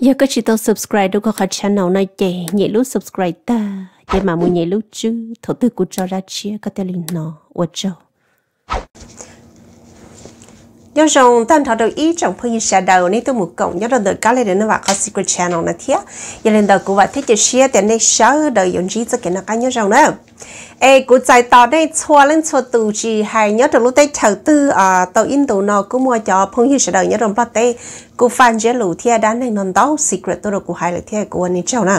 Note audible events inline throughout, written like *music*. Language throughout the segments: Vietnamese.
giờ có chỉ tao subscribe đâu có khả channel này chị nhảy lúc subscribe ta vậy mà muốn nhảy lúc chứ thổ tư của cho ra chia có thể linh nó ở châu nhớ rằng tam thảo đầu ý trong phương như sẽ đầu nên tôi muốn cộng nhớ rằng được cá lên đến nó có secret channel này thiết giờ lên đầu của bạn thích chia sẻ để nên sáu đời dùng gì cho cái nó cá nhớ rằng đó ê cụ chạy tàu đây chua lên chua tù chỉ hay nhớ trong lúc tây chầu tư à tàu in tàu nó cũng mua cho phong hi sẽ đời nhớ trong bắt tây cụ phan chế lũ thia đá nên non đó secret tôi rồi cụ hay là thia cụ anh chào nè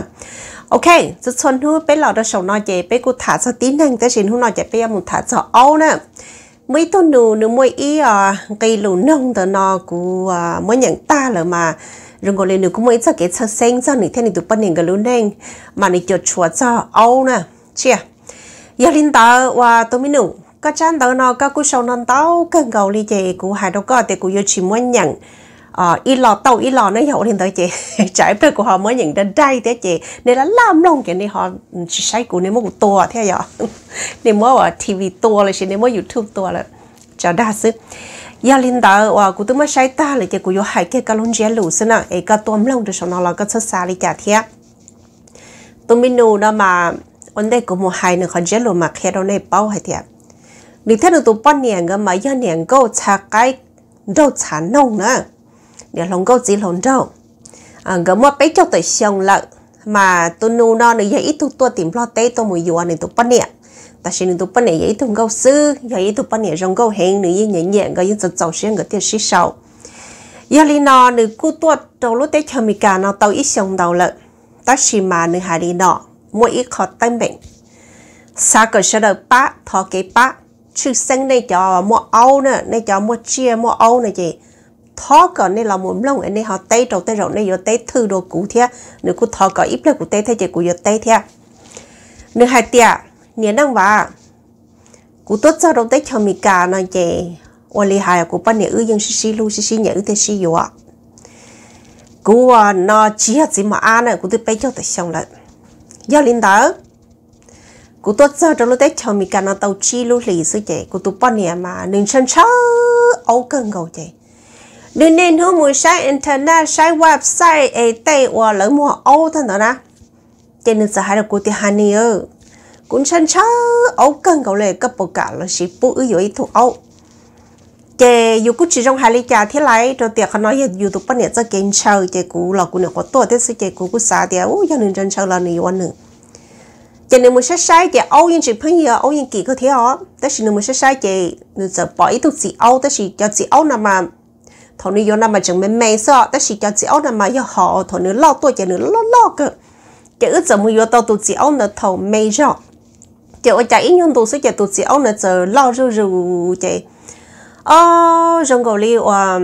ok rất xuân hú bé lọ đó sầu nói chế bé cụ thả cho tí năng tới xin hú nói chế bé muốn thả cho âu nè mấy tuần nụ nụ mỗi ý à cây lũ nông tờ nó cụ à mới nhận ta là mà rồi ngồi lên nụ cũng mới cho cái sơ sen cho nụ thế này tụi bên nền cái lũ nè, mà nụ cho chua cho âu nè chưa yêu linh tờ và tôi mới nụ các chán tờ nó các cú sâu non tàu cần cầu đi chị cú hai đâu có thì cú yêu chỉ muốn nhận ờ y lò tàu y lò nó hiểu lên tới chị *laughs* trái bơ của họ mới nhận đến đây thế chị nên là làm lòng cái này họ chỉ sai của *laughs* nên mua tua thế giờ nên mua ở tv tua là chị nên mua youtube tua là chào đa sư giờ linh đó và cụ tôi mới sai ta là chị cụ yêu hai kia cái lon gel lù xin à cái cái tuom lòng được sau nó là cái xuất xa đi chả thế tôi mình nụ đó mà vấn đề của một hai nữa khó dễ mà khi đó này bao hay thiệt vì thế được tụ bọn niệm cái mà do niệm câu chả cái đâu chả nông nữa để lòng câu gì lòng đâu à cái mà bây giờ tới xong lợn mà tôi nuôi nó nữa giờ ít tụ tôi tìm lo tê tôi mùi dùa này tụ bọn niệm ta xin tụ bọn niệm giờ ít tụ câu sư giờ ít tụ bọn niệm trong câu hẹn nữa giờ nhận nhận cái những dấu xuyên cái tiền sĩ sầu giờ li nó nữa cú tôi trong lúc tết cho mình cả nó tàu ít xong đầu lợn ta xin mà nữa hai đi nọ mỗi ít khó tăng bệnh xa cỡ sẽ đợi ba thọ cái ba chứ sinh này cho mua âu nè này cho mua chia mua âu nè chị thọ cỡ này là muốn lòng này họ tây trầu tây rộng này giờ tây thư đồ cũ thế nếu cứ thọ cỡ ít là của tây thế chị của giờ tây thế nếu hai tia nhớ đang vả cú tốt cho đồ tết cho mì cà nè chị ô lì hài của bên này ư dân xí xí lu xí xí nhảy ư tê xí yếu ạ cú ờ, nó chỉ hạt gì mà ăn nè cú tự bay cho tới xong lại giao linh đó cú tốt sao trong lúc tết cho mình cả nó tàu chi lúc lì sư chị cú tụ bao nhiêu mà nên chân chớ ấu cân gầu chị nên nên hướng mùi sai internet sai website ấy tây và lỡ mua ấu thằng đó nè chị nên sợ hãi được cú thì hà nì ơ cũng chân chớ ấu cân gầu lệ cấp bậc cả là sĩ bố ư dối thủ ấu chế yêu cũng chỉ trong hai lý cha thế lại rồi tiệc hắn nói là youtube tụ bắt nhẹ cho kiến sâu chế cũ là cũng được có tổ thế sự chế cũ cũng xả tiệc ôi giờ nên chân sâu là nhiều anh nữa chế nên mình sẽ sai chế âu yên chỉ phân giờ âu yên kỳ có thế hả tất nhiên muốn sát sai chế nên giờ bỏ ý thức gì âu tất là cho gì âu nào mà thằng nữ yêu nào mà chẳng mềm may sợ tất là cho gì âu nào mà yêu họ thằng nữ lo tuổi chế nữ lo lo cơ chế ở chỗ mình có tao tụ gì âu nào thầu mềm rồi chế ở chạy nhung tụ sẽ chế tụ gì âu nào giờ lo rù rù chế ô ờ, rong gầu li à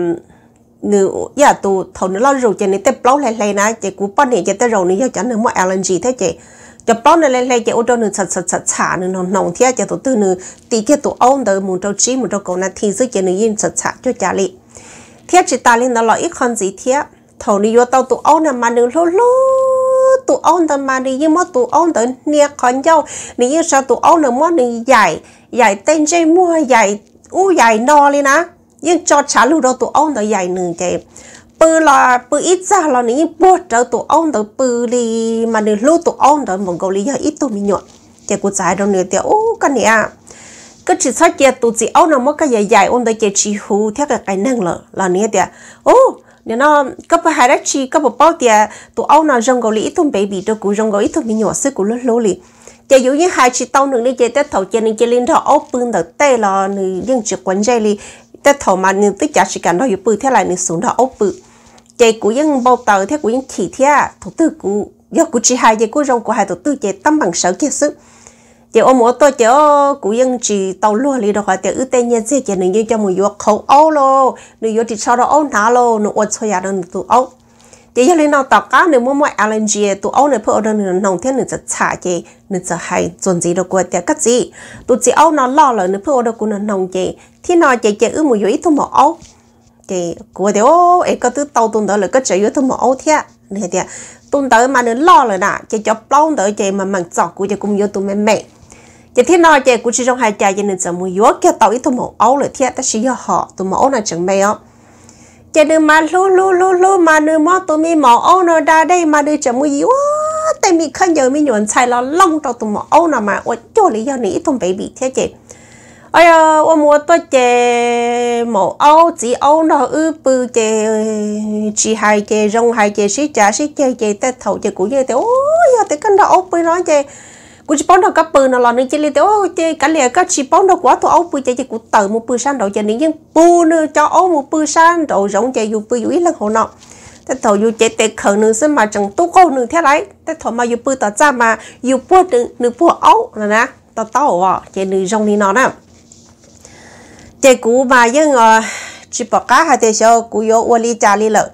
nữ giờ tụ thầu nữ lo rượu chè này tép lâu lẹ lẹ nè chè cú bắp này chè tép rượu này giờ chẳng nữ mua LNG thế chè chè bắp này lẹ lẹ chè ô tô nữ sạch sạch sạch xả nữ nồng nồng thế chè tụ tư nữ tí kia tụ ông đời một trâu chí một trâu cổ na thì giữ chè nữ yên sạch sạch cho chả li thế chỉ ta lên nó lo ít con gì thế thầu nữ vô tàu tụ ôm nè mà nữ lô lô tụ ông đời mà nữ yên mất tụ ông đời nia con dâu nữ yên sao tụ ôm nữ mất nữ dài dài tên chơi mua dài u dài no lên á nhưng cho trả lưu đâu tụi ông đó dài nửa bự là bự ít ra là những bộ trở tụi ông đó bự đi mà nửa lô tụi ông đó một gấu lý ít tụi mình nhọn chạy của trái đâu nửa tiêu ô cái này cứ chỉ sao chạy tụi chị ông nó mất cái dài dài ông đó chạy chỉ hú theo cái cái năng lợ là nửa tiêu ô nếu nó cấp hai đó chỉ cấp bao tiêu tụi ông nào rong gấu lý ít tụi baby đâu cũng rong gấu ít tụi mình nhọn sức của lô lô liền chỉ dụ như hai chị tao nương đi chơi tết thầu chơi nên chơi lên thầu ốp bưng đầu tê là nương riêng chỉ quấn dây li tết thầu mà nương tức chả chỉ cần đòi bự thế lại nương xuống thầu ốp bự chơi cú dân bao tờ thế cú dân chỉ thế à. thủ tư cú do cú chỉ hai chơi cú rong của hai thủ tư chơi tâm bằng sở kia sức chị ôm ô tô chị cú dân chỉ tao lúa đi đâu hỏi chị ư tê nhé chị chị nương như cho một vô khẩu ô lô nương vô chỉ sau đó ô ná lô nương ô cho nhà nương tụ ô thì giờ lên nó tao cá nữa mua mua LNG tụ ông này phải order nữa nông thiên nữa sẽ xả gì nữa sẽ hay chuẩn gì đâu qua cái gì tụ chỉ ông nó lo là nữa phải order của nó nông gì thì nó chỉ chỉ ư một yếu thôi mà ông thì của điều ấy có thứ tàu tuần tới là có chỉ yếu thôi mà ông thế này tuần tới mà nữa lo rồi nè chỉ cho plong tới chỉ mà mình chọn cũng yếu tụi mẹ mẹ chỉ thế nào chỉ của chỉ trong hai cha chỉ nên sẽ yếu cái tàu ít thôi mà ông là thế ta chỉ cho họ tụi mà ông là chẳng mẹ không chè nữ mà lú lú lú lú mà nữ mò tụi mi mò ô nó ra đây mà nữ chấm mùi yếu tại mi khăn giờ mi nhuận xài lo long cho tụi mò ô nó mà ôi chỗ lý do này thùng baby thế chị ôi à ờ, ôi mua tôi chè mò ô chỉ ô nó ư bự chè chỉ hai chè rong hai chè xí chả xí chè chè tết thầu chè cũng như thế ôi giờ tới cân đó ô bự nó chè cú chỉ bón đầu cá bự nào là nên chỉ lấy ô chơi cá lìa cá chỉ bón đầu quá thôi ô bự chơi chỉ cú tự một bự san đầu chơi nên những bự nữa cho ô một bự san đầu giống chơi dù bự dù ít lần hồ nọ thế thầu dù chơi tệ khờ nữa xem mà chẳng tu cô nữa thế đấy thế thầu mà dù bự tao ra mà dù bự đừng nửa bự ô là nè tao tao à chơi nửa rộng đi nó nè chơi cú mà nhưng ờ, chỉ bỏ cá hai tay sau cú vô ô li cha li lợ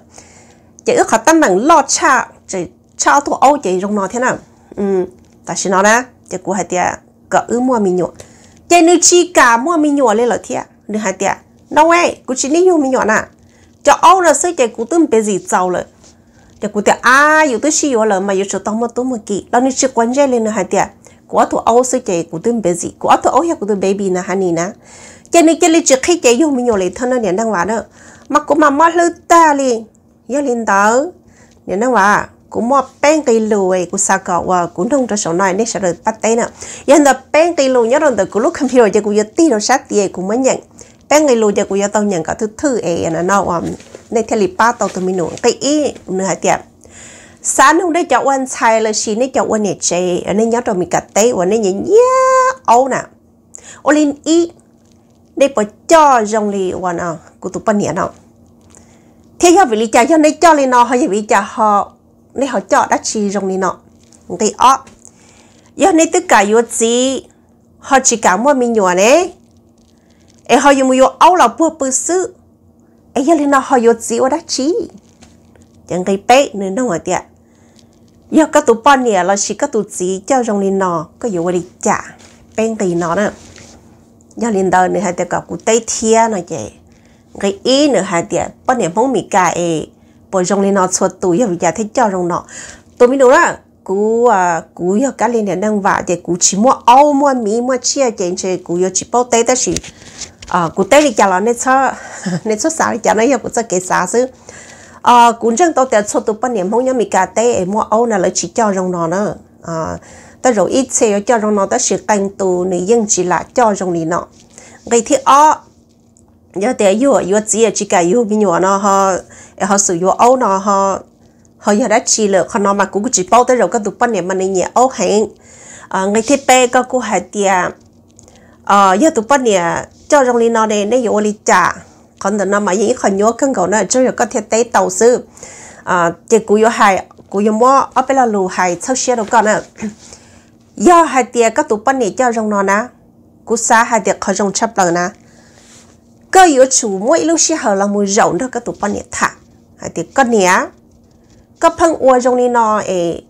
chơi ước họ tâm bằng lo cha chơi cha thu ô chơi rộng nó thế nào ừ ta xin nó ra thì cô hai tia cỡ mua mì nhọ thì nữ chi cả mua mì nhọ lên lọ thia nữ hai tia đâu ấy cô chỉ níu mì nhọ nè cho ông là sẽ chạy cô tưởng bé gì giàu rồi thì cô tia à yêu tôi xí rồi mà yêu cho tao mà tôi mà kì là nữ chi quan trọng lên nữ hai tia cô thua ông sẽ chạy cô tưởng bé gì cô thua ông ya cô tưởng baby nè hai nè cho nên cái lịch trước khi chạy yêu mì nhọ lên thôi nó nè đang quá đó mà cô mà mất lư ta liền yêu lên tớ nè đang quá cũng mua bánh cây lùi cũng sao cọ và ờ, cũng thông cho số này nên sẽ được bắt tay nè yên là bánh cây lùi nhớ rồi từ cũng lúc computer cho cũng giờ tí nó sát tiền cũng mới nhận bánh cây lùi cho cũng giờ tao nhận cả thứ thứ ấy là nó um nên theo lịch ba tao tụi mình nổi cái ý nữa hả tiệm sáng hôm đấy cho anh xài là xin đấy cho anh nhẹ chế nên nhớ rồi mình cả tay và nên nhẹ nhẹ ấu nè ô lên ý để bỏ cho dòng lì và nè của tụi bạn nhẹ nào thế giờ vì lý cho cho nên cho lên nó hay vì cho họ lấy họ chọn đã chỉ rồng này nọ thì ó giờ này tất cả yếu gì họ chỉ cảm mua mình nhỏ này ai họ dùng mua áo là bùa bự sự ai giờ này nó họ yếu gì ở đã chỉ chẳng cái bé nữa đâu mà tiệt giờ các tụ bọn này là chỉ các tụ gì cho rồng này nọ có yếu đi trả bên tì nó nữa giờ lên đời này hai tiệt cả cụ tây thiên này chị cái ý nữa hai tiệt bọn nè mong mì cà ấy bởi rong lên nó xua túi ở giờ thích cho rong nó tôi mới nói là cú à cú giờ cá lên để nâng vả để cú chỉ mua ao mua mì mua chia chén chơi cú giờ chỉ bao tay đó chỉ à cú tay đi chả là nên cho nên cho sao đi chả nói giờ cú cho cái sao chứ à cú chẳng tao để cho tụi bạn niệm không nhớ mì cà tê mua ao là lấy chỉ cho rong nó nữa à ta rồi ít xe cho rong nó ta sẽ canh tù này dân chỉ là cho rong này nọ gây thế ó giờ thì yêu yêu chỉ ở chỉ cái yêu cái nhỏ nó ha, họ sử dụng ấu nó ha, họ giờ đã chỉ là họ nó mà cũng chỉ bao tới rồi cái tụi bạn này mà này nhẹ ấu À ngày thứ ba có cô hai thì à, giờ tụi bạn này cho trong linh nó này nó yêu linh trả còn tụi nó mà những họ nhớ cân cầu nó cho rồi có thiết tế tàu sư à thì cô yêu hai, cô yêu mua ở bên là lù hai sau xe đâu còn nữa giờ hạt thì các tụi bạn này cho trong nó nè cô xa hai thì họ trong chấp lời nè cơ yếu chủ mỗi lúc xí hở là mùi rộng đó các tụ bao nhiêu thả hay thì có nhé có phân ua trong đi nó ấy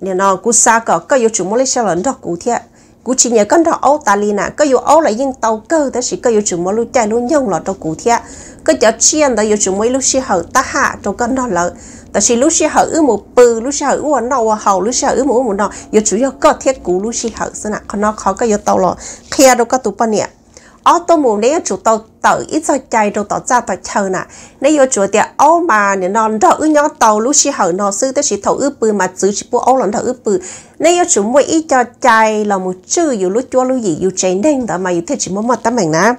nè nó cú xa cỏ cơ yếu chủ mỗi lúc xí hở đó cú thiệt cú chỉ nhớ con đó ấu ta li nè cơ yếu ấu là yên tàu cơ đó chỉ cơ yếu chủ mỗi lúc chạy luôn nhông là đâu cú thiệt cơ chở chiên đó yếu chủ mỗi lúc xí hở ta hạ đâu con đó là ta chỉ lúc xí hở ư một bự lúc xí hở ư một nâu hầu lúc xí hở ư một một nọ yếu chủ yếu cơ thiết cú lúc xí hở xí nè con nó khó cơ yếu tàu lò kia đó các tụ bao nhiêu ô tô mù nếu chủ tàu tàu ít cho chạy rồi tàu ra tàu chờ nè nếu yêu chủ tiệt ô mà nếu nó đỡ ư nhau tàu lúc xí hở nó sư tới xí thầu ư bự mà giữ chỉ bu ô lần thầu ư bự nếu yêu chủ mua ít cho chạy là một chữ yêu lúc chúa lúc gì yêu chạy nên đó mà yêu thế chỉ muốn mất tấm mình nè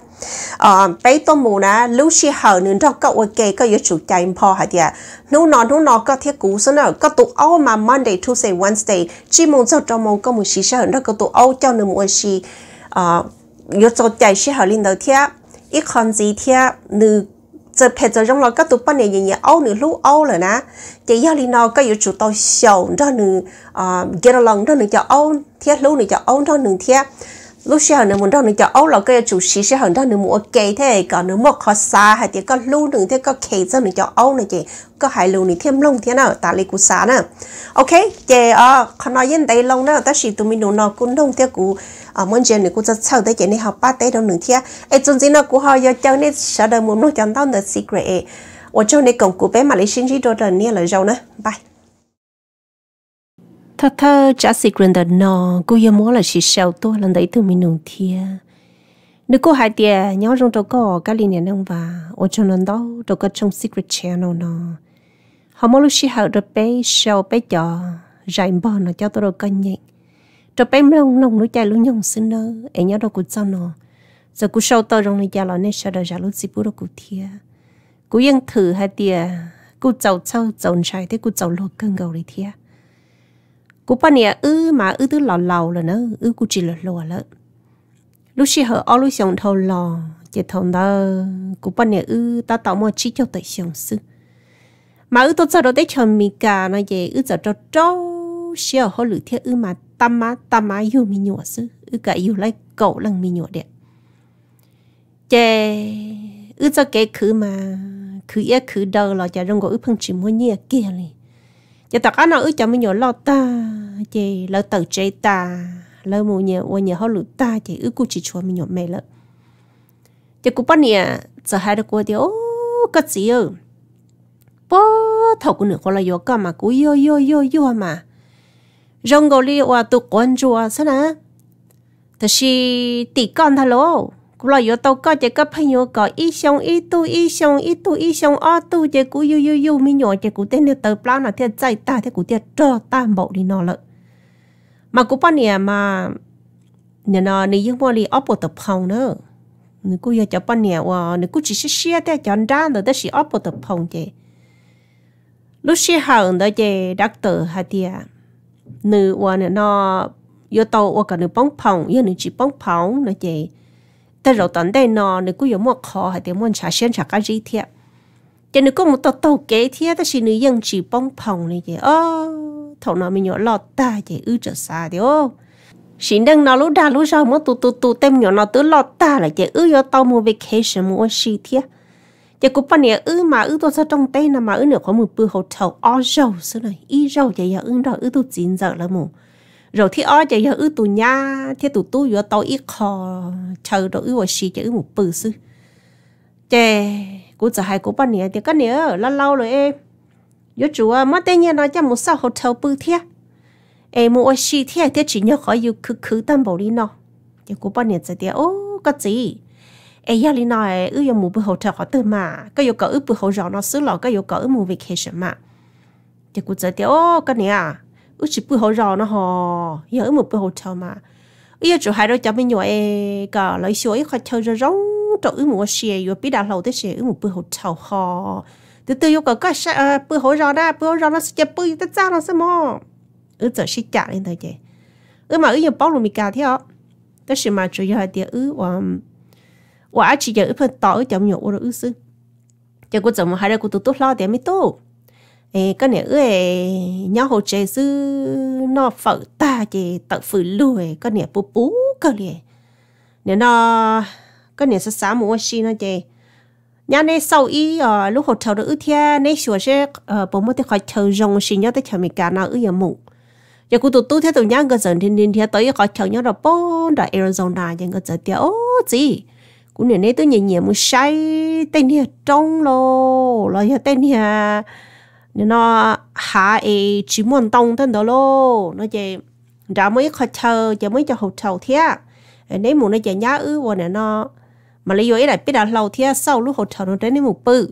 ờ bé tô mù nè lúc xí hở nếu đâu cậu ok cậu yêu chủ chạy pho hả tiệt nô nó nô nó có thiết cú số nè, có tụ ô mà Monday Tuesday Wednesday chỉ muốn cho trong một có một xí sơ nó có tụ ô cho nên một xí ờ 有做ใจ是好领导贴，一看字贴，你这拍着用了，各都半年人也熬你路熬了呢。这要领导各有主导小，让你啊 get along，让你叫熬贴路，你叫熬让你贴。lúc xưa nữa muốn đâu nó cho ấu là cái chủ sĩ sẽ hẳn đó, nó mua kê thế còn nó mua khó xa hay thì có lưu nữa thế có kê cho nó cho ấu này chị có hai lưu này thêm lông thế nào ta lấy cú xa nè ok chị ờ khó nói yên đây lông nè ta chỉ tụi mình nó cũng lông thế ờ, cú à muốn chơi này cũng rất sâu tới chị này học ba tế đâu nữa thế ấy chúng gì nó cũng họ giờ chơi này sợ đời muốn nó chẳng tao the secret ấy ở chỗ này còn cú bé mà lấy xin gì đồ đời nè là giàu nè bye thật thơ chả xịt gần đợt nọ cô yêu múa là chỉ sầu tôi lần đấy từ mình nụ thia nếu cô hai tia nhớ trong đầu có cái liên hệ nông và ở trong lần đó đầu có trong secret channel nọ họ mỗi lúc chỉ học được bé sầu bé chó giải bỏ nó cho tôi được cân nhẹ rồi bé lông lông lúc chạy lúc nhông xin nơ em nhớ đồ cũng sao nọ giờ cũng sâu tôi trong này giờ là nên sao đời giờ lúc gì bữa đâu cũng thia cũng yên thử hai tia cũng giàu sâu giàu trai thế cũng giàu lột cơn gầu đi thia cú bắn nè ư mà ư tư lò lò là nữa ư cú chỉ lò lò lợ lúc xí hở ao lúc xong thâu lò chỉ thâu đó cú bắn nè ư ta tạo mua chỉ cho tới xong sư mà ư tôi sao đó để chờ mì cả nó về ư giờ cho cho xí hở lử thế ư mà tâm má tâm má yêu mì nhọ sư ư cả yêu lại cậu lăng mì nhọ đẹp chè ư cho cái khứ mà khứ ý khứ đâu là chả rong gọi ư phăng chỉ mua nhẹ kia liền giờ tao có nó ước cho mình nhỏ lo ta chị lo tờ chơi ta lo mua nhờ qua nhờ họ lụt ta chị ước cũng chỉ cho mình nhỏ mẹ lỡ Giờ cũng bắt nè giờ hai đứa cô thì ô cái gì ơ bố thầu cũng nửa con là vô cơ mà cú yo yo yo yo mà rong gò li qua tụ quan chùa sao nè thật sự tỷ con thà lỗ cú lo yo tàu có chỉ có phải nhớ có ít xong ít tu ít xong ít tu ít xong ở tu chỉ cú yêu yêu yêu mi nhỏ chỉ cú tên được tàu plau nào thiệt chạy ta thiệt cú thiệt trơ ta bộ đi nó lợ mà cú bao nè mà nè nó nè những món đi ở bộ tập phòng nữa nè cú giờ cho bao nè wa ờ, nè cú chỉ xí xí thế cho anh ra rồi đó chỉ ở bộ tập phòng chứ lúc xí hàng đó chứ đặc tử hả tiệt nè wa nè nó yo tàu wa ờ, cả nè bóng phòng yo nè chỉ bóng phòng nữa chứ ta rồi tận đây nọ nếu cứ có một khó hay thì muốn trả xem trả cái gì thiệt cho nên có một tàu tàu kế thiệt ta xin nữ dân chỉ bông phòng này vậy ô thầu nó mình nhỏ lọt ta vậy ư trở xa thì ô xin đừng nó lúc đã lúc sau mất tụ tụ tụ tem nhỏ nó tứ lọt ta là vậy ư yo tàu mua vacation mua xì thiệt chỉ cũng phần này ư mà ư tôi sao trong tay là mà ư nửa có một bữa hotel, thầu o rầu xưa này y rầu vậy ya ư đó ư tôi chín giờ là mù rồi thì ở chạy giờ ư tụ nha thế tụ tu vừa tao ít khó chờ rồi ư hồi xì chạy ư một bự sư chè cũng giờ hai cũng bao nhiêu thì cái nữa lâu lâu rồi em yo chú à mất tên nhà nói cho một sao hotel bự thế em mua xì thế thì chỉ nhớ khỏi yêu cứ cứ tâm bảo đi nọ, thì cũng bao nhiêu giờ thì ô cái gì em giờ đi nói ư yêu một bữa hotel họ tự mà cái yêu cỡ ư bữa hotel nó xứ lọ cái yêu cỡ một vacation mà thì cũng giờ thì ô cái này à ước chỉ bữa hồ rò nó họ, giờ một bữa hồ chờ mà giờ chủ hai đôi cháu mình nhỏ e cả lấy số ấy khoai chờ rồi rong cho ước một xe rồi biết đào lầu tới xe ước một bữa hồ chờ hò từ từ yêu cầu cái xe bữa hồ rò đó bữa hồ rò nó sẽ bữa ta ra nó sẽ mò ước giờ sẽ trả lên thôi chứ ước mà ước giờ bao lùm cả thế ạ đó là mà chủ yếu là tiếc ước và chỉ giờ ước phần tỏ ước cháu nhỏ rồi ước sư giờ cô chồng hai đứa cô tụt tốt lo thì mới tốt ê có nè ư nhá hồ chê dư nó phở ta chê tự phử lùi có nè bú bú cơ liề nè nó có nè sá sá mua xí nó chê nhà này sau ý ở ờ, lúc hồ thầu được ư thia này sửa sẽ ở bố mất thì khỏi thầu rong xí nhá tới thầu mình cả nào ư giờ mụ giờ cụ tụ tụ theo tụ nhá cơ dần thiên thiên thia tới khỏi thầu nhá đọc bố đọc Arizona nhưng cơ dần ô gì cụ nè này tôi nhẹ nhẹ một say tên hiệp trong lô lo giờ tên hiệp nó hạ e chỉ muốn tông tên đó lô nó chỉ đã mới khó chờ chỉ mới cho hậu trầu thế ờ, nếu muốn nó chỉ nhá ư vô nè nó mà lấy vô lại biết đã lâu thế sau lúc hậu trầu nó đến nếu một bự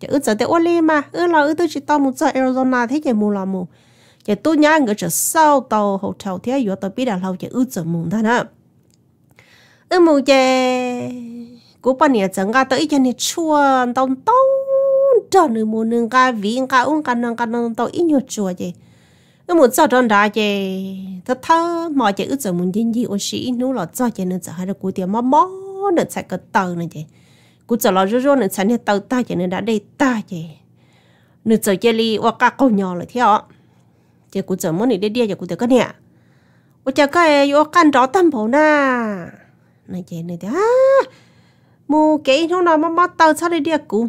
chỉ ư giờ tới ô mà ư là ư tôi chỉ tao muốn giờ Arizona thế chỉ mua là mua chỉ tôi nhá người chỉ sau tàu hậu trầu thế rồi tôi biết đã lâu chỉ ư giờ muốn thôi nè ư mua chỉ cố bà nè chẳng ra tới cho nè chuồn tông tông cho nữ mù nương ca vị ca uống ca nương ca nương tàu ít nhột chùa chứ nó muốn cho trong đó chứ thật thơ mọi chứ ước giờ muốn dính gì ô sĩ nú lọ cho chứ nữa giờ hai đứa cú tiền mò mò nữa chạy cái tàu nữa chứ cú giờ lọ rô rô nữa chạy nữa tàu ta chứ nữa đã đây ta chứ nữa giờ chơi li ô ca câu nhỏ rồi theo chứ cú giờ muốn đi đi đi chứ cú giờ cái nè ô chả cái ô căn đó tâm bổ na à. này chứ nữa thì à mù cái nó nào mà bắt tàu sao đi đi à cú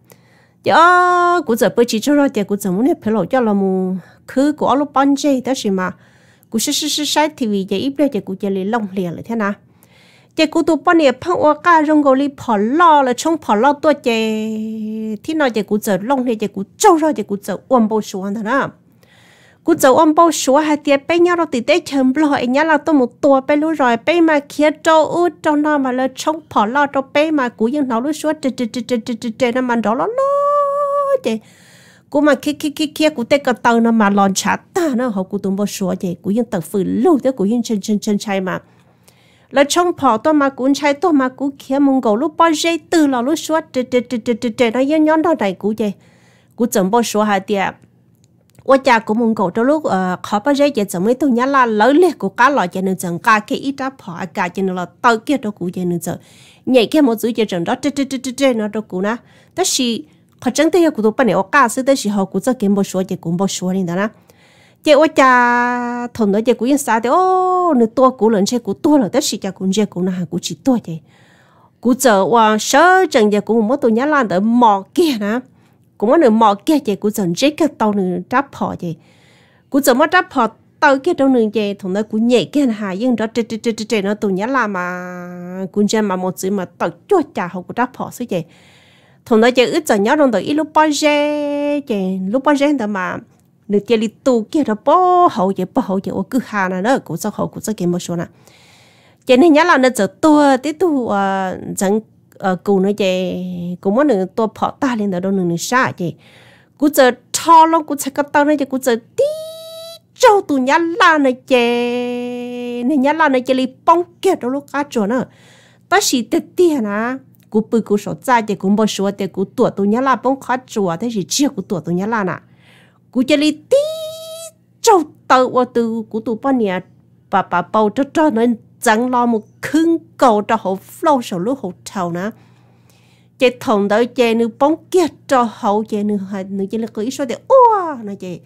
giờ cũng giờ bây giờ rồi thì cũng giờ muốn phải lo cho là mu cứ của alo bán chơi đó gì mà cũng sẽ sẽ sẽ sai thì vì giờ ít đây thì cũng giờ lấy lòng liền rồi thế nào giờ cũng tụ bán này phong hoa cả rong gò li phở lo là trong phở lo tôi chơi thì nói giờ cũng giờ lòng thì giờ cũng trâu rồi giờ cũng giờ uống bao số anh thế nào cú cháu ông bao số hai tiền bé nhau đâu thì té chấm lo anh nhau là tôi một tua bé lú rồi bé mà kia cho u cho nó mà là chống bỏ lo cho bé mà cú yên nó lú số chê chê chê chê chê chê nó mà đó lo lo chê cú mà kia kia kia kia cú té cái tàu nó mà lon chả ta nó họ cú tụm bao số chê cú yên tập phử lú thế cú yên chân chân chân chay mà là chống bỏ tôi mà cú chay tôi mà cú kia mông gầu lú bao dây từ là lú số chê chê chê chê chê nó yên nhau đó này cú chê cú chấm bao số hai tiền 我家古蒙古这路呃，考不热也怎么都伢拉老嘞，古家老就能整家给一扎跑，家就能了到给这古就能走，伢给么子就整到这这这这这那这古呢？但是可真的要古都不了，我家是的时候古这给么说就古么说哩的啦。这我家同的这古人啥的哦，你多古人这古多了，但是这古这古那还古只多的，古这往少整这古么都伢拉的毛给呢。cũng nó mò kia chị cũng dần rít cái tàu nữa đáp họ chị cũng dần mà đáp họ tàu kia trong nương chị thằng nó cũng nhảy kia hà nhưng đó chê chê chê chê nó tụ nhá là mà cũng chơi mà một chữ mà tàu chua chả họ cũng đáp họ suy chị thằng nó chị ít giờ nhớ trong tàu ít lúc bao giờ chị lúc bao giờ đó mà nửa chị đi tù kia đó bao hậu chị bao hậu chị ô cứ hà này nó cũng rất hậu cũng rất kia một số nè chị nên nhớ là nó giờ tua tí tu à ờ nó chè cụ muốn được tôi phỏ ta lên đó đâu nữa xa chè cụ giờ cho lắm cụ sẽ cắt tao này chè cụ giờ tí cho tụ nhá la này chè nên nhá la này chè li bông kia đó lúc cá chỗ nữa ta chỉ tết tiền à cụ bự cụ sổ ra chè cụ bao số chè cụ tuổi tụ nhá la bông cá chỗ thế chỉ chia cụ tuổi tụ nhá la nè cụ li tí cho tao ở từ cụ tụ bao bà bà bao cho cho nên chẳng lo một khưng cầu cho hậu flow sầu lúc hậu trầu nè chị thồng tới chị nữ bóng kia cho hậu chị nữ hai nữ chị là cứ số để ua nè chị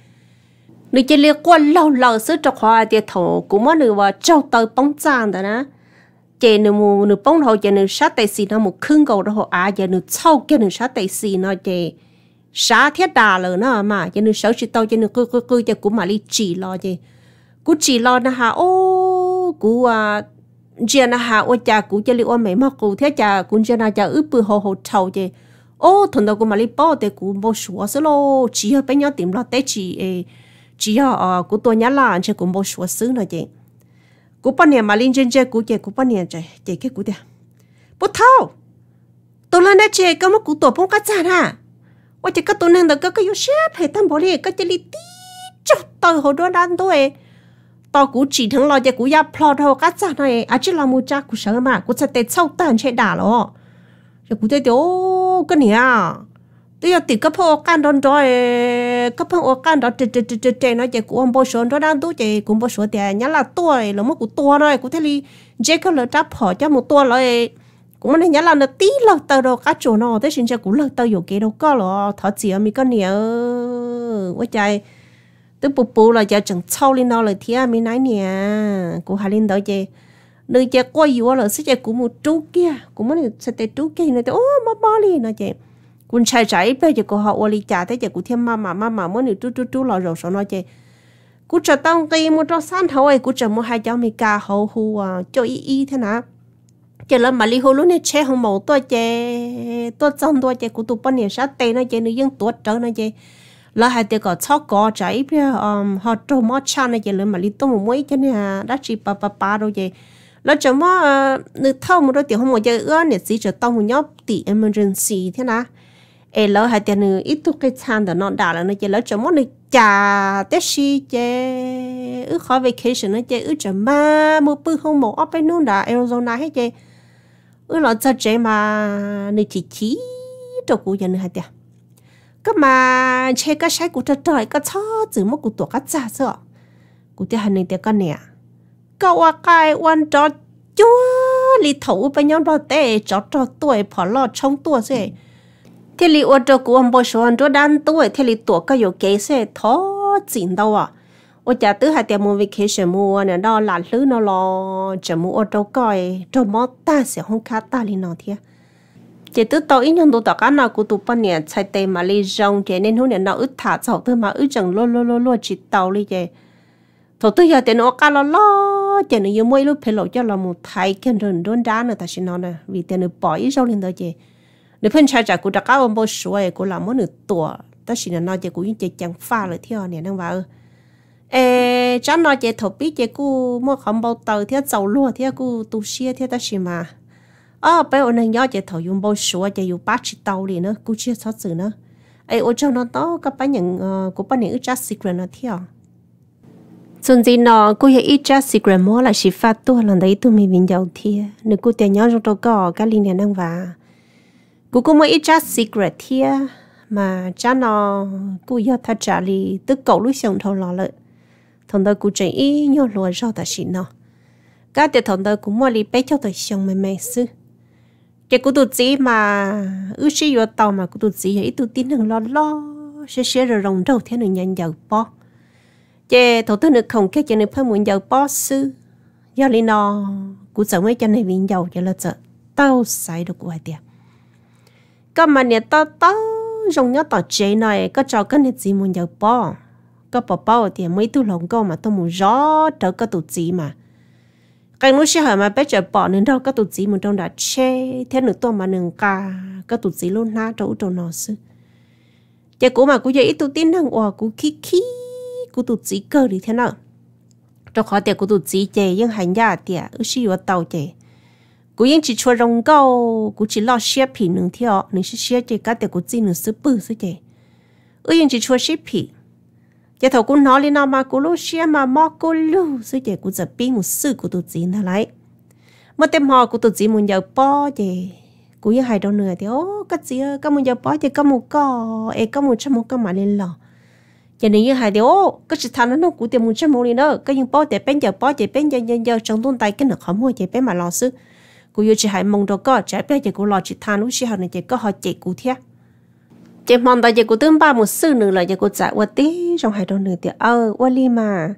nữ chị là qua lâu lâu sứ cho khoa thì thồng cũng mà nữ vào trâu tới bóng trang đó nè chị nữ mù nữ bóng hậu chị nữ sát tay xì nó một khưng cầu cho hậu á chị nữ sau kia nữ sát tay xì nó chị sát thiết đà lờ nó mà chị nữ sáu chị tao chị nữ cứ cứ cứ chị cũng mà đi chỉ lo chị cũng chỉ lo nè hà ô cú chia na ha ô cha cú chơi li ô mấy mà cũ thế cha cú chia na cha ướp bự hồ hồ trâu chứ ô thằng đó cú mày bỏ thì cú bỏ xuống xí lo chỉ ở bên nhau tìm lo té chỉ chỉ ở à, cú tôi nhá là chứ cú bỏ xuống xứ nữa chứ cú bao nhiêu mà linh chân chơi cú chơi cú bao nhiêu chơi chơi cái cú đi bố thâu tôi lên đây chơi cái mà cú tổ bông cá chả à ô chơi các tôi nên được các cái yêu xếp hệ tam bồ đi cái chơi li tí chốt tàu hồ đô đan tôi to cú chỉ thằng lo giờ cú ya plot hồ cắt ra này à chứ làm mua cha cú sợ mà cú sẽ tết sau tan sẽ đả lo rồi cú thấy ô cái này à tôi giờ tìm cái phô can đón rồi cái phô can đó trề trề trề trề trề nó chỉ cú ông bố số đó đang tu chỉ cú bao số tiền à, nhớ là tuổi là mất cú tua rồi cú thấy đi chế cái lời đáp họ, cho một tua rồi cũng mình nhớ là nó tí lâu tao đâu cá chỗ nó thế xin cho cú lâu tao dù kia đâu có lo thọ chỉ ở mi con này ơi ôi trời tôi bù bù là giờ chẳng sâu lên nó lời à mình nói nè cô hà lên đó chứ nơi giờ coi yếu là sẽ giờ cụ một chú kia cụ muốn sẽ tới chú kia nó ô mà bỏ lì nó chứ cụ chạy chạy bây giờ cụ họ ô đi trả tới giờ cô thêm mà mà mà mà muốn chú chú chú lo rồi sao nó chứ cụ chờ tông kia một trong san hậu ấy cụ chờ một hai cháu mình cả hậu hù à cho y y thế nào chỉ là mà lì hồ lúc này chê không màu tôi che tôi trong tôi che cụ tụ bao nè sát tê nó che nó dân tuột trở nó che là hai tiệc có cháu có trái bây um họ trâu mót cha này vậy là mà li tôm một mấy cái này đã chỉ ba ba ba rồi vậy là chấm mà ờ, nữ thâu một đôi tiểu không một giờ ưa nè chỉ cho tao một nhóc tỷ emergency thế nào ê lỡ hai tiền ít tu cái chan đó đã là nó chơi lỡ chỗ mỗi nữ chà tết chơi ước khỏi vacation nó chơi ước chỗ mà mua bự không một ốp bên đã Arizona hết chơi ước lỡ chơi chơi mà nữ chỉ chỉ cho cụ dân hai tiền ก็มาเชก็ใช้กูจะจ่อยก็ชอบจือมกูตัวก็จ่าเสอกูจะหันในเดียวกันเนี่ยก็ว่ากายวันจอจ้วลีถูไปย้อนรอเต้จอจอตัวพอรอดช่องตัวเสเทลีอวดจกูอันบชวนจดันตัวเทลีตัวก็อยู่เกเสท้อจินตัวอ่ะ我家都还在门外开什么呢？到哪路呢咯？这么我都改，这么大小红卡大哩那天。chỉ tao, tôi nhưng tôi tao cái nào cũng tụp bên nhà chạy tê mà lấy rong chỉ nên hôm nay nó ướt thả cháu tôi mà ướt chẳng lô lô lô lô chỉ tao đi vậy thôi tôi giờ tiền nó cá lô lô chỉ nó yêu mỗi lúc phải lộ cho là một thái kiên rồi, đơn giản nữa ta xin nó nè vì tiền nó bỏ ít rong lên đó chị nếu phân trai trả của đã cá một số, suối của làm một nửa tuổi ta xin nó chỉ của những chị chẳng pha lại theo nè đang vào ê cháu nó chỉ thổ biết chỉ cô mua không bao tờ theo dầu lúa theo cô tu xia theo ta xin mà ờ bây giờ nên nhớ chỉ thầu dùng bao số chỉ dùng ba chỉ tàu đi nữa cũng chưa sáu chữ nữa ai ở nó đó các bạn nhận của bạn nhận ít chắc secret nó theo xuân nó cô hiểu ít chắc secret là chỉ phát tu lần đấy tu mình mình giàu thiệt nếu cô tiền nhớ trong đó có các linh đèn đang vả cô cũng mới ít chắc secret thiệt mà cha nó cô yêu thật trả đi tức cậu xong thầu lò lợi thằng đó cô chỉ ý nhớ lùa rau ta xịn nó cái thằng đó cũng mua đi bé cho tôi xong mày mày xứ cái cụ tụt gì mà ước sĩ vô tàu mà cụ tụt gì ấy tụt tin hằng lo lo sẽ sẽ rồi rồng đầu thế này nhanh giàu bò, cái thổ tư nước không cái cho nên phải muốn giàu bò sư do lý nó cụ sợ mấy cho nên viên giàu cho là sợ tàu sai được của tiệt có mà nè tao tao rồng nhớ tao chế này có cho cái này gì muốn giàu bò, có bò bò thì mấy tu lòng câu mà tôi muốn rõ trở cái tụt gì mà cái nút xe hỏi mà bây giờ bỏ nên đâu các tổ chức một trong đã che thế nữa tôi mà nương ca, các tổ chức luôn na trâu trâu nó sư chả cũ mà cũ giờ ít tụt tin thằng ủa cũ khí khí cũ tụt gì cơ đi thế nào Cho khó tiệt cũ tổ chức chè nhưng hành giả tiệt ở xí vào tàu chè cũ nhưng chỉ cho rong câu cũ chỉ lo xe phì nương theo nương xe xe chè các tiệt cũ gì nương sư bự sư chè ở nhưng chỉ cho xe phì giờ thầu cũng nói lên nó mà cũng lúc xia mà mò cô lú, rồi giờ cũng giờ pin một sự của tụi chị nó lại mất tem họ của tụi chỉ muốn giờ bỏ gì cũng như hai đầu nửa thì ô cái gì ơi các muốn giờ bỏ thì các một co ai các một trăm một cái mà lên lò giờ này như hai thì ô cái sự thằng nó nó cũng tiền một trăm một lên đó cái những bỏ thì bên giờ bỏ thì bên giờ giờ giờ trong tuần tay cái nó không mua thì bên mà lo sư cũng như chỉ hai mong đồ có trái bây giờ cũng lo chỉ thằng lúc xia này chỉ có họ chỉ cụ thiệt chị mong ta chị cũng tương ba một sư nữa là chị cũng giải quyết tí trong hai đôi nửa thì ơ quá li mà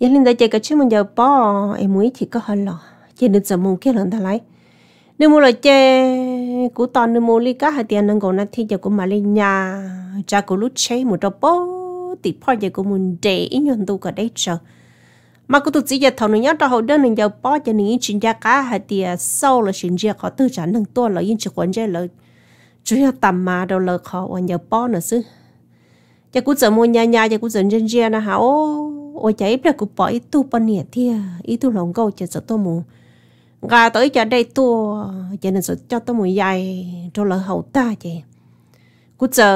giờ dạ linh ta chị cái chuyện mình giờ bỏ em muốn chỉ có hơi lo chị đừng giờ mong kia lần ta lấy nếu mua là chị cũng toàn nếu mua li cả hai tiền nâng còn nát thì giờ cũng mà lên nhà cha cũng lúc chơi một đôi bó thì phải giờ cũng muốn để ý nhận tu cả đấy chờ mà cũng tự chỉ giờ thằng này nhớ hậu đơn mình giờ bỏ cho nên chuyện gia cả hai tiền sau là chuyện gia có tư trả nâng tua là yên chỉ quan chơi là 主要淡嘛都落考我有包呢是。จะกูจะมูญาญาจะกูจะเจนเจนะฮะโอ้โอ้ใจเปล่ากูปล่อยตู้ปนเนี่ยเที่ยอีตู้หลงกูจะจะตัวมูกาตัวจะได้ตัวจะนั่นจะจะตัวมูใหญ่ตัวละหัวตาเจกูจะ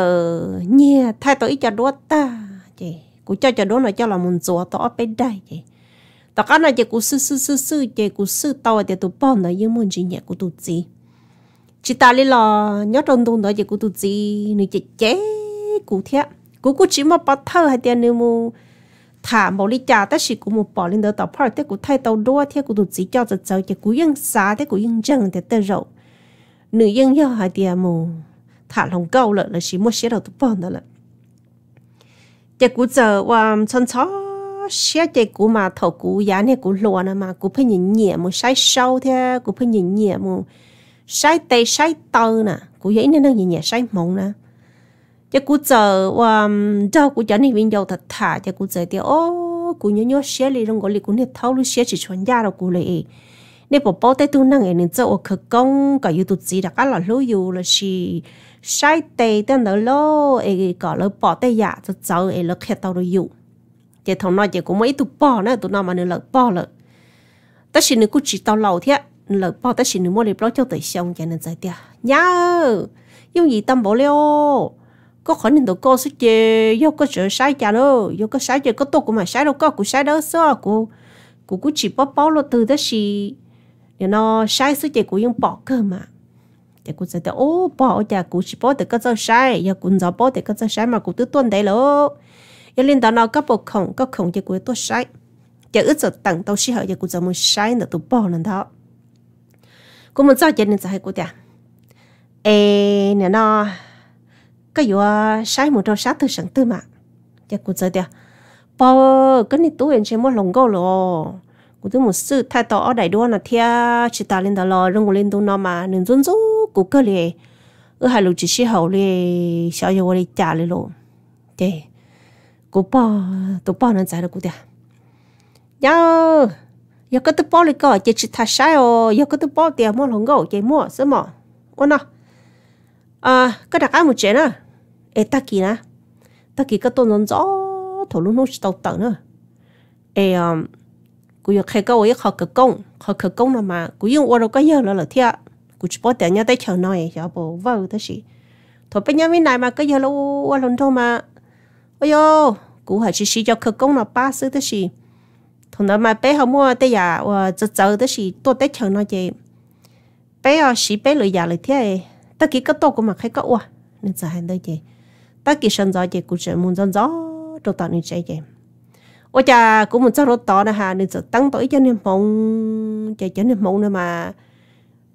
เนี่ยถ้าตัวจะด้วตาเจกูจะจะด้วหน่อยจะละมุนจัวตัวไปได้เจแต่ก็น่าจะกูซื้อซื้อซื้อเจกูซื้อตัวเดี๋ยวตัวป้อนหน่อยยังมุนจีเนี่ยกูตัวจี chỉ ta lấy lò nhớ trong tùng đó chỉ cụ tụ gì nữ chỉ chế cụ thiệt cụ cụ chỉ mà bắt thơ hay tiền nữ mu thả một ly trà ta chỉ cụ một bỏ lên đó tàu phải thế cụ thay tàu đua thế cụ tụ gì cho giật giật chỉ cụ yên xá thế cụ yên chân thế tơ rậu nữ yên yêu hay tiền mu thả lòng câu lợ là chỉ mua xe đầu tụ bỏ đó lợ chỉ cụ giờ và um, chân chó xe chỉ cụ mà thầu cụ giá này cụ lùa nè mà cụ phải nhìn nhẹ một sai sâu thế cụ phải nhìn nhẹ một sai tê sai tơ nè cụ giấy nên đang gì nhẹ sai mộng nè cho cụ chờ và đâu cụ chở này viên dầu thật thà cho cụ chờ thì ô cụ nhớ nhớ xe li trong gọi li cụ nên thâu lu xe chỉ chuẩn gia rồi cụ lại nên bỏ bao tay tu năng ấy nên cho ô khờ công cả yếu tố gì đã cả là lối yêu là gì sai tê tên đó lo ấy cả lo bỏ tay giả dạ, cho cháu ấy lo khẹt tao rồi yêu chỉ thằng nói chỉ cũng mấy tụ bỏ nữa tụ nào mà nữa là bỏ rồi tất nhiên nó cụ chỉ tao lâu thiệt lỡ bỏ tất chỉ nữa mua lấy cho tới xong cho nên giải tia nhớ dùng gì tâm bỏ leo có khỏi nên tụi cô sẽ chê vô có sợ sai chả đâu vô có sai chả có tôi cũng mà sai đâu có cũng sai đó sao cô cô cũng chỉ bỏ bỏ lo từ đó chỉ để nó sai sẽ chê cũng dùng bỏ cơ mà thì cũng sẽ thấy ô bỏ chả cũng chỉ bỏ từ cái sao sai giờ cũng giờ bỏ từ cái sao sai mà cũng tự tuân đấy lỡ giờ lên đó nó có bộ khổng có khổng thì cũng tôi sai chả ước giờ tặng tao sẽ hỏi chả cũng giờ muốn sai nữa tụi bỏ lần đó cô muốn sao chết nên sao hay cô tiệt ê nè nó cái vụ sai một trâu sát từ sáng tư mà chắc cô chơi tiệt bao cái này tôi anh xem mất lòng gấu rồi cô tôi muốn sự thay ở đại đua là thia chỉ ta lên đó lo rung lên đâu nó mà nên run rú cô cái này, ở hai lúc chỉ xí hậu này, sao giờ tôi trả liền luôn thế cô bao tôi bao nên giải được cô tiệt nhau giờ có tôi bỏ lại coi chỉ chỉ thà sai ô giờ có tôi bỏ tiền mua lồng gấu chỉ mua sớm mà ô nọ à có đặt ăn một na, nữa ê ta kỳ nè ta kỳ có tôi nón gió thổ lúc nốt tàu tàu na, ê um cú giờ khai câu ấy khó cơ công khó cơ công là mà cú dùng ô đâu có giờ là là thiệt cú chỉ bỏ tiền nhà tay chờ nói giờ bộ vợ thế gì thôi bây giờ mình này mà cái giờ lâu ô lần thôi mà ôi yo cú hãy chỉ chỉ cho cơ công na, ba sự thế gì 同到嘛，bé không mua tới giờ, và giờ giờ tới khi tôi tới chờ nó chị, bé ở ờ, xí bé lười giờ lười thế, ta kỹ cái tôi của mặt hay có ua, nên giờ hàng tới chị, ta kỹ sân gió cũng sẽ muốn sân gió, rồi tao nên chạy chị, ôi cha cũng muốn sân rồi tao nè hà nên giờ tăng tuổi cho nên mong, chạy cho nên mong nữa mà,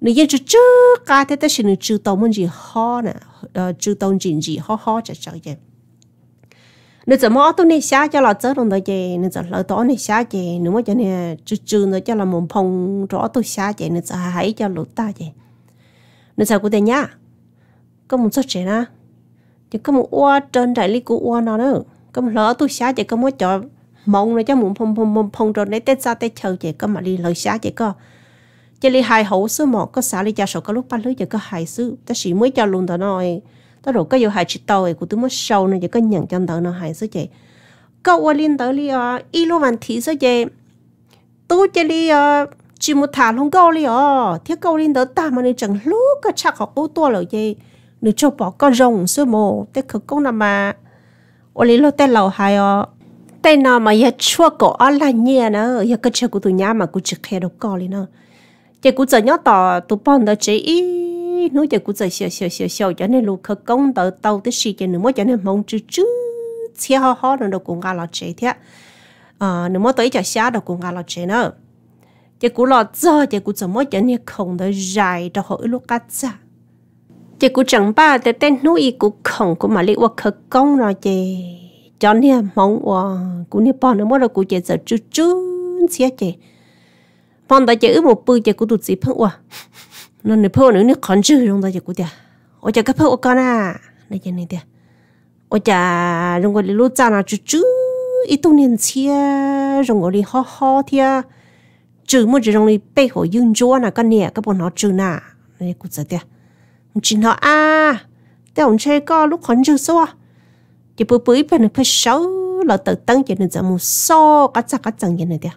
nên giờ chưa cái tới khi nên chưa tao muốn gì ho nè, chưa tao gì gì ho ho chạy nếu giờ mua tôi này xá cho là chết đồng thời chị nếu giờ lỡ tối này xá chị nếu mà cho này chú chú nữa cho là mồm phong rõ tôi xá chị nếu giờ hãy cho lụt ta chị nếu giờ của tôi nhá có một số chuyện á chứ có một oa trên đại lý của oa nó nữa có một lỡ tôi xá chị có một chỗ mong nữa cho mồm phong phong phong phong rồi đấy tết ra tết chờ chị có mà đi lỡ xá chị có chỉ lý hai hậu số một có xả lý cho số có lúc ba lứa chị có hai sư ta chỉ mới cho luôn đó nói đó rồi có yêu hai chị tàu ấy của tôi muốn sâu nên có nhận chân tàu nó hai số chị câu qua liên tới liền ít luôn vấn thì số chị tôi chơi đi chỉ một thả không câu liền thiết câu liên tới ta mà nên chẳng lúc có chắc học ô tua rồi chị nếu cho bỏ con rồng số mồ tết cứ công nào mà ở lên lo tết lầu hai ờ tết nào mà giờ chưa có ở lại nhẹ nữa giờ cái chơi của tụi nhà mà cũng chỉ khéo được có liền nữa chị cũng giờ nhớ tỏ tụi bọn đó chị nó giờ cứ giờ xèo xèo xèo xèo cho nên lúc khởi công tàu tàu tới xì cho nên mỗi cho nên mong chữ chữ xe ho ho nó đâu cũng gà lọt chế thế à nếu mỗi tới cho xa đâu cũng gà lọt chế nữa chỉ cũng lọt giờ chỉ cũng giờ mỗi cho nên không đỡ dài đâu hỏi lúc cắt ra chỉ cũng chẳng ba để tên ý cứ không cũng mà lấy qua khởi công rồi chị cho nên mong qua cứ như bọn nó mỗi đâu cứ chỉ giờ chữ chữ xe chị bọn ta chỉ một bữa chỉ cứ tụt gì phăng qua น่นเพื่อหนูนี่ขอนจื้อลงตัวจากกูเดียวโอ้จะกับพ่อนก็น่าในใจนี่เดียวโอ้จะลงกันลูจ้าน่ะจู้จูอีตุ้งเงนเชียร์ลงกันลีฮ่าฮ่าเทียจู้มือจะลงลีเป๋หัวยืนจ้วนน่ะก็เนี่ยก็บน้องจูน่ะในกูจะเดียวจริงเหรออ่ะแต่ผมเชื่ก็ลูกขอนจื้อซะวะจะปุ๊เปุ๊บป็นึ่งเพื่อเช้าเราเติร์ดตั้งใจหนึ่งจะมุ่งสู้ก็จะก็จังยันเลเดียว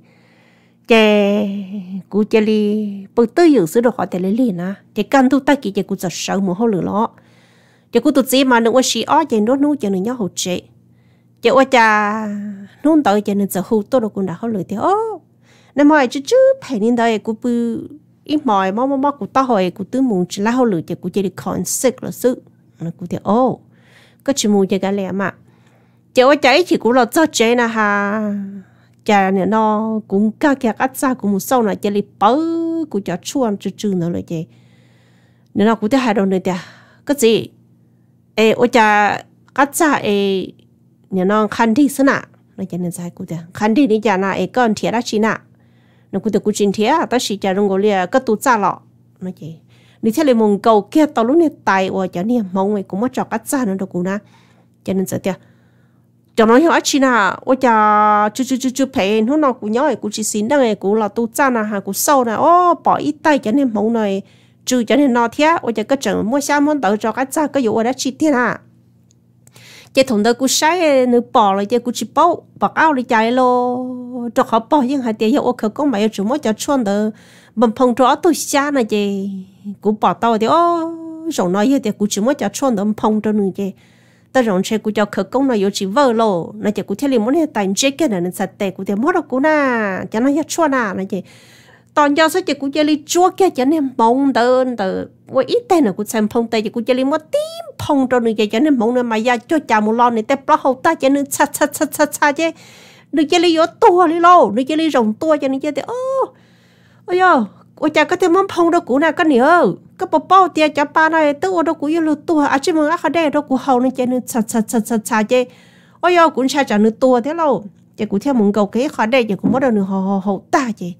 chế cụ chế li bự tư dụng sửa đồ họ thế lấy liền à chế căn thu ta kỹ chế cụ giật sợ mồ hôi lửa lọ chế cụ tụt mà nó qua xì ó chế nó nuôi chế nó nhớ hụt chế chế qua cha nôn tới chế nó giật hụt tôi đồ cụ đã hôi lửa thế ó nên mọi chứ chứ phải nên đây cụ bự ít mọi mò mò mò cụ to hồi cụ tư muốn chỉ là hôi lửa chế cụ chế đi còn sức là sự nó cụ thế ó có chỉ muốn chế cái lẽ mà chế qua chế chỉ cụ lo cho chế na ha chả nè nó cũng ca kia cắt xa cũng sau này chỉ li bớ cũng chả chuan chữ chữ nữa rồi chị nè nó cũng thấy hai đầu nữa ta cái gì ê ô chả cắt xa ê nè nó khăn đi xí nà nó chỉ nên sai cũng ta khăn đi đi chả nà ê con thiệt đã chỉ na, nó cũng được cũng chính thiệt ta chỉ chả rung gọi là cái tu xa lọ nó chị nếu thế là mong cầu kia tao lúc này tài ô chả niệm mong mày cũng mất trọc cắt xa nữa đâu cũng na cho nên sợ tiệt cho nó hiểu chi na ôi cha chú chú chú chú phải nó nó cũng nhớ cũng chỉ xin đang ấy cũng là tu cha na hà cũng sâu na ô bỏ ít tay cho nên mong này chú cho nên nó thế ôi cha cái chừng mua xa muốn tới cho cái cha cái vụ đã chi thế à cái thùng đó cũng sai nó bỏ rồi cái cũng chỉ bỏ bỏ áo đi chạy lo cho họ bỏ nhưng hai tiền ô khờ con mày chú mới cho chuan đó mình phong cho tôi xa này chị cũng bỏ tao thì ô rồi nói như thì cũng chỉ mua cho chuan đó phong cho nữa chị ta rong che cú cho khờ công nó yếu chỉ vợ lô nó chỉ cú theo liền muốn hết tài chế cái này nên sạch tệ cú theo mất đâu cú na cho nó hết chua na nó chỉ toàn do số chỉ cú chơi li chua kia cho nên mong đơn từ quay ít tên là cú xem phong tây chỉ cú chơi li mất tím phong rồi nữa cho nên mong nữa mà ra cho chà một lo này tép lo hậu ta cho nên sạch sạch sạch sạch sạch chứ được chơi li yếu tua li lô được chơi li rộng tua cho nên chơi thì ô ôi ủa cha có thêm mắm phong đâu cũ nào có nhiều có bò bò tiền cho ba này tức ô đâu cũ yêu lụt tua à chứ mừng á đây đâu cũ hầu nên chơi nên sạch sạch sạch sạch sạch chơi ôi yo cũng sao chẳng nên tua thế lâu chơi cũ theo mừng cầu cái khó đây chơi cũng mất đâu nữa hồ hồ hồ ta chơi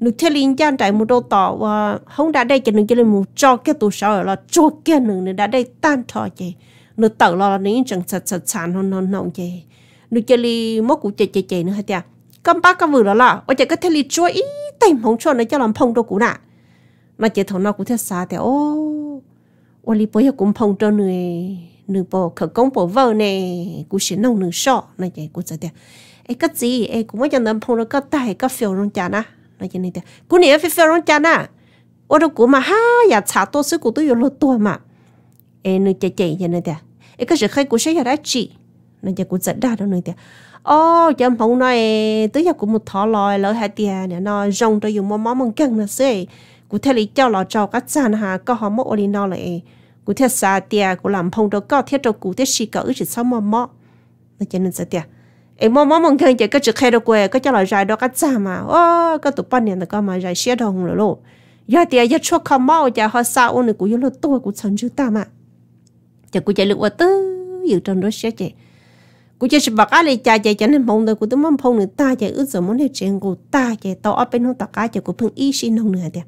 nước theo linh gian trại một đô tỏ và ờ, không đã đây chơi nên chơi lên một cho cái tủ sợ là cho cái nữa nên đã đây tan trò chơi nước tẩu là nên chẳng sạch sạch sạch non non non chơi nước chơi li mốt cũng chơi chơi chơi nữa hả tiệt, cầm ba cầm vừa đó là ôi chơi cái theo li chúa ít tay mong cho nó cho làm phong đâu cũ nà nó chỉ thằng nó cũng thiết xa thì ô ô li giờ cũng phong cho người nữ bộ khởi công bộ vợ nè cũng sẽ nông nữ sợ, nó chỉ cũng thế thì ấy cái gì ấy cũng mới cho nó phong nó cái tay cái phiêu rong chả nà nó chỉ này thì cũng nè phải phiêu rong chả nà ô đâu cũng mà ha nhà dạ, cha tôi sức của tôi rồi tôi mà ấy nữ chạy chạy như này thì ấy cái sự khai của sẽ là chị nó chỉ cũng rất đa đâu này thì ô chấm phong nói tới giờ một thọ lòi lỡ hai tiền nó rong tôi dùng món món mông căng là xí cụ thể lý cho lò cho các sàn hà có họ mốt ori nó lại cụ thể xa tiền cụ làm phong đâu có thiết đâu cụ thể xì cỡ chỉ sáu món món nó cho nên sao tiền em món món mông căng chỉ có chữ khai đâu quê có cho lò dài đâu các sàn mà ô có tụ ban nè nó có mà dài xé đồng rồi luôn giờ tiền giờ chua không mò giờ họ sao ôn cụ yếu lo tôi cụ sống chứ ta giờ cụ chạy lựa tư dự trong đó xé chạy กูจะสบกาเลยใจใจฉันพงเลยกูต้องมั่งพงหนึ่งตาใจอึดสมมติเจงกูตาใจต่อเอาเป็นห้องตากาใจกูเพิ่งอีชินห้องเหนือเดีย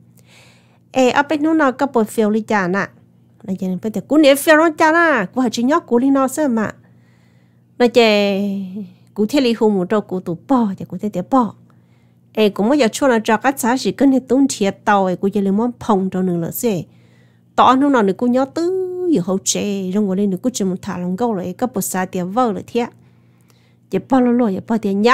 เออเอาเป็นห้องนอนก็ปวดเฟลเลยจาน่ะนายเจนเป็นแต่กูเนี่ยเฟลร้อนจาน่ะกูหาชิ้นยอกูลีนอเสมานายเจกูเทลีหูมูโตกูตุปอใจกูเตเตปอเออกูไม่อยากชวนเราจากกัจฉาสิกันในตุ้นเทียตเตาเออกูจะเลยมั่งพงตัวหนึ่งเลยเสียตอนห้องนอนเนี่ยกูยอตื้อ有好吃，让我嘞能够这么谈拢够了，个不啥点味了天，也包了落也包点鸟，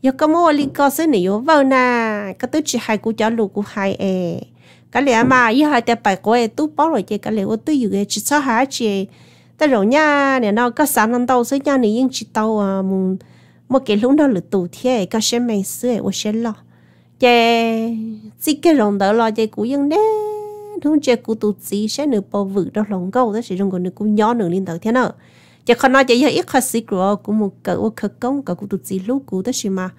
要个么哩个是你有味呐，个都只海古家路古海诶，个俩嘛以后得白过诶都包了些，个俩我都有个只炒下去，但肉 nha，然后个三人刀是让你用知道啊，么么给弄到了冬天，个些没事我先了，这这个容得了这古样呢。đúng chơi cụ tụ chỉ sẽ nửa bao vự đó lòng gấu đó sẽ dùng còn nửa cụ nhỏ nửa liên đầu thế nào chỉ còn nói chỉ giờ ít khó xí của cũng một cỡ ô khờ công cỡ cụ tụ chỉ lúc cụ đó xí mà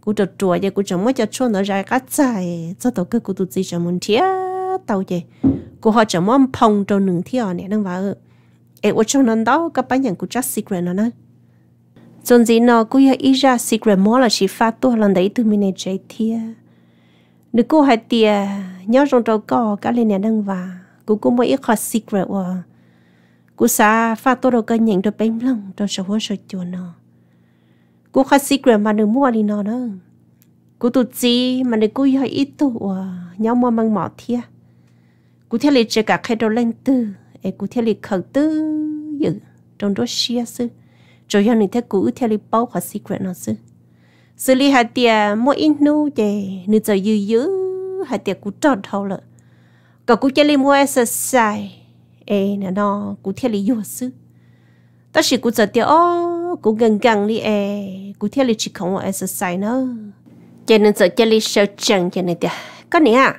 cụ trò chùa vậy cụ chẳng mới cho chua nó ra cá chạy cho tàu cái cụ tụ chỉ chẳng muốn thiệt tàu vậy cụ họ chẳng muốn phong trâu nửa thiệt này đang vào ê ô cho nên đó các bạn nhận cụ chắc xí nó nữa Dồn gì nó cũng yêu ít ra secret mô là chỉ phát tu lần đấy từ mình này chạy thiệt nếu cô hay tiề nhớ trong trâu cò cả lên nhà đăng và cô cũng mới ít khó secret à cô xa pha tôi đâu cái nhận được bánh lăng trong sầu hoa sầu chuồn nó cô khó secret mà đừng mua đi nó nữa cô tụt gì mà đừng cô hơi ít tụ à nhớ mua mang mỏ thia cô theo lịch chơi cả khai đầu lên tư ấy cô theo lịch khẩu tư dự trong đó xia sư rồi giờ này thấy cô theo lịch bao khó secret nó sư xử lý hạt tiền mỗi ít nu chè nữ giờ dư dữ hạt tiền cũng tròn thâu lợ cả cũng chơi mua exercise ê nè nó cũng theo lý dụ sư ta chỉ cũng giờ tiền ô cũng gần gần đi ê cũng theo lý chỉ không mua sài nữa cho nên giờ chơi lý sao chẳng cho nên tiền có nè à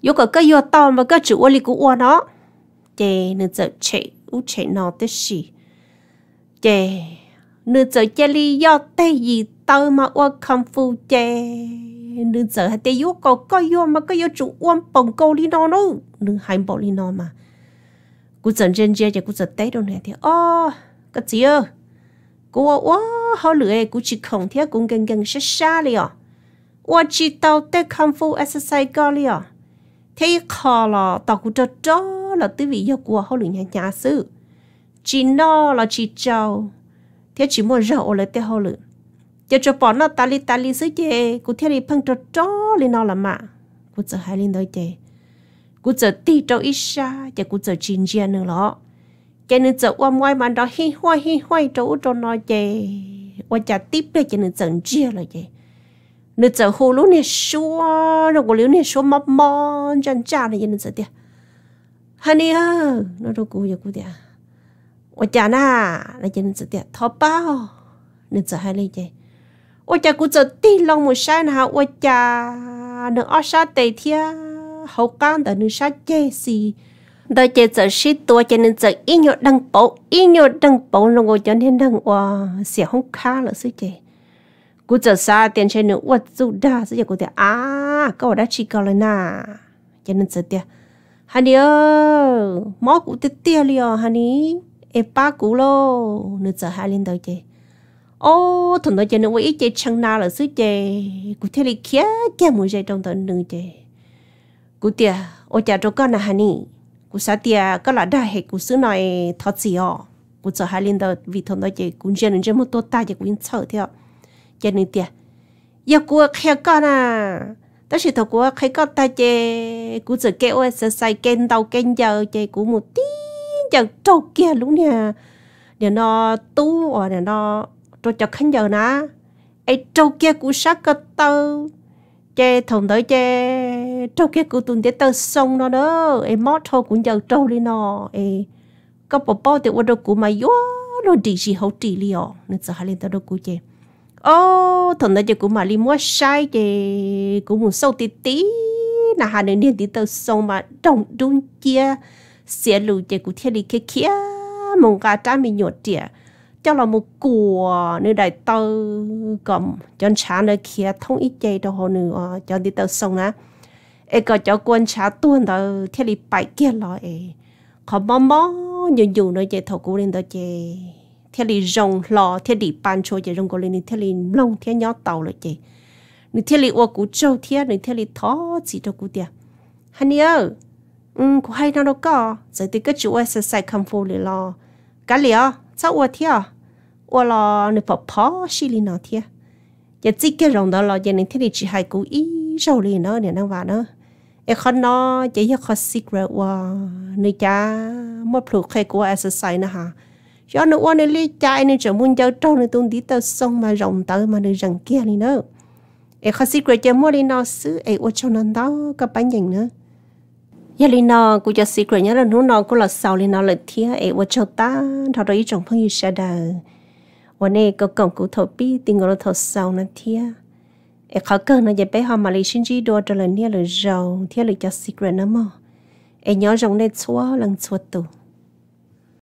yêu cầu cái yêu tao mà cái chủ ô lý của ô nó chè nên giờ chạy u chạy nó tới gì chè nên giờ chơi lý do tay gì tao mà ô không phu chè nương giờ hay tây yếu có có yếu mà có yếu chủ ôm bồng câu đi nó luôn, nương hai bồng đi nó mà cú trần trên chơi thì cú trần tết đâu này thì ô cái gì ơ cú ô họ lười cú chỉ không thế cũng gần gần xa xa liền ô chỉ tao tết không phu exercise cơ liền thế khó là tao cú cho cho là tư vị yêu của họ lười nhà nhà sư chỉ nó là chỉ trâu thế chỉ muốn rau là tết họ lười giờ cho bỏ nó ta li ta li sứ chè cụ theo đi phăng cho chó lên nó là mà cụ giờ hai lên đôi chè cụ giờ ti cho ít xa giờ cụ giờ chín chia nữa lọ chè nên giờ qua ngoài mà đó hi hoai hi hoai cho cho nó chè qua chả tiếp đây chè nên giờ chia rồi chè nên giờ hồ lúa này xua nó cụ liu này xua mập mờ chân cha này nên giờ đi, honey ơ nó đâu cụ giờ cụ tiệt qua chả na là chè nên giờ tiệt thọ bao nên giờ hai lên chè 我家古做地龙木山哈，我家能二沙地铁好干的，能沙街是。đó chỉ giờ sĩ tua cho nên giờ ít nhiều đăng bổ ít nhiều đăng bổ nó ngồi cho nên đăng qua sẽ không khá là sư chị cú giờ xa tiền trên nữa uất dù đa sư chị cú thì à cậu đã chỉ cậu rồi nà cho nên giờ tiền hắn đi ơ mó cú tiết tiêu liền hắn đi em ba cú lô nữa giờ hai lên đầu chị ô thằng đó chơi nó với chơi chăng na là xứ chơi cụ thể là kia kia muốn chơi trong tận đường chơi cụ tia ô cha cho con là hà ni cụ sa tia có là đại hệ cụ xứ này thật gì ọ cụ cho hai linh đó vì thằng đó chơi cũng chơi nên chơi một tổ ta chơi cũng sợ theo chơi nên tia giờ cụ khéo con à đó là thằng cụ khéo con ta chơi cụ chơi cái ô sợ sai kênh đầu kênh giờ chơi cụ một tí giờ trâu kia luôn nè để nó tu hoặc là nó tôi cho khánh giờ nà ai trâu kia cú sát cơ tơ che thùng tới che trâu kia cú tuần để tơ sông nó đó ai mót thôi cũng giờ trâu đi nọ ai có bỏ bỏ thì qua đâu cú mà yếu nó đi gì hậu trì liệu nên sợ hai lên tao đâu cú chê ô thằng đó chỉ cũng mà đi mua sai thì cũng muốn sâu tí tí là hà nội niên tí tơ sông mà đông đun chia xe lùi chỉ cũng thiên đi kia kia mong cả cha mình nhột trẻ cho là một của nơi đại tàu cầm chân chán nơi kia thông ít chơi đâu hồ nữa cho ờ, đi tàu sông á ấy có cho quân chá tuôn tàu thiết lý bài kia lo ấy có mò mò nhu nhiều nơi chơi thầu cố lên tàu chế, thiết lý rồng lo thiết lý bàn trôi chế rồng cố lên thiết lý lông thiết nhỏ tàu rồi chế, nơi thiết lý ô cú châu thiết nơi thiết lý thó chỉ đâu cú tiệt hắn nhớ ừ có hay nào đâu có giờ chú sẽ cái chủ exercise comfort lo cá liều sao ua thia ua lo nửa bỏ bỏ xí li nó thia giờ chỉ cái rồng đó lo giờ nên thế chỉ hai cú ý râu li nó để năng vào nó em chỉ giờ khó xích rồi ua nửa cha một phụ khai của exercise nữa ha cho nó ua nửa li cha nên trở muốn giao trâu nửa tuần đi tao mà rồng tới mà nữa em khó xích rồi chơi mua li nó đó các bán nhện nữa giờ dạ, linh nó cũng cho secret nhớ là nó nó cũng là sau linh nó là thiên ấy và cho ta thọ đôi ý trong phong như sẽ đời và này có cổng cũng thọ bi tình người thọ sau nó thiên ấy khó cơ nó giờ bé họ mà lấy sinh chi đồ cho lần này là giàu thiên là cho secret nó mà ấy nhớ rồng này xóa lần xóa tụ